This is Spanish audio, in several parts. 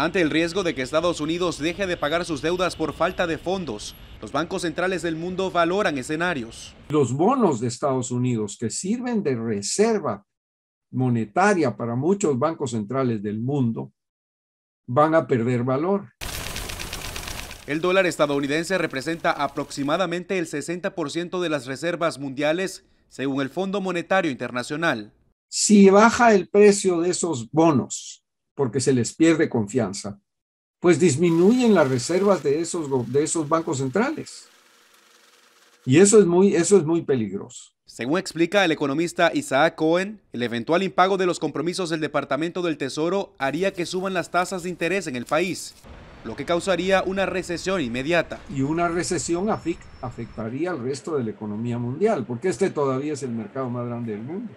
Ante el riesgo de que Estados Unidos deje de pagar sus deudas por falta de fondos, los bancos centrales del mundo valoran escenarios. Los bonos de Estados Unidos que sirven de reserva monetaria para muchos bancos centrales del mundo van a perder valor. El dólar estadounidense representa aproximadamente el 60% de las reservas mundiales, según el Fondo Monetario Internacional. Si baja el precio de esos bonos porque se les pierde confianza, pues disminuyen las reservas de esos, de esos bancos centrales. Y eso es, muy, eso es muy peligroso. Según explica el economista Isaac Cohen, el eventual impago de los compromisos del Departamento del Tesoro haría que suban las tasas de interés en el país lo que causaría una recesión inmediata. Y una recesión afectaría al resto de la economía mundial, porque este todavía es el mercado más grande del mundo.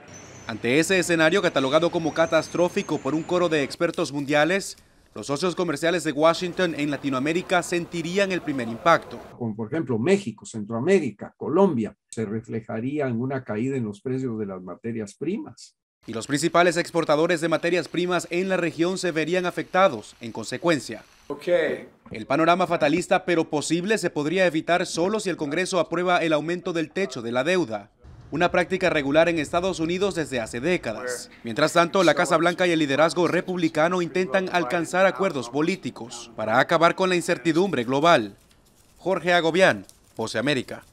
Ante ese escenario catalogado como catastrófico por un coro de expertos mundiales, los socios comerciales de Washington en Latinoamérica sentirían el primer impacto. Como por ejemplo México, Centroamérica, Colombia, se reflejaría en una caída en los precios de las materias primas. Y los principales exportadores de materias primas en la región se verían afectados en consecuencia. El panorama fatalista pero posible se podría evitar solo si el Congreso aprueba el aumento del techo de la deuda, una práctica regular en Estados Unidos desde hace décadas. Mientras tanto, la Casa Blanca y el liderazgo republicano intentan alcanzar acuerdos políticos para acabar con la incertidumbre global. Jorge Agobián, Pose América.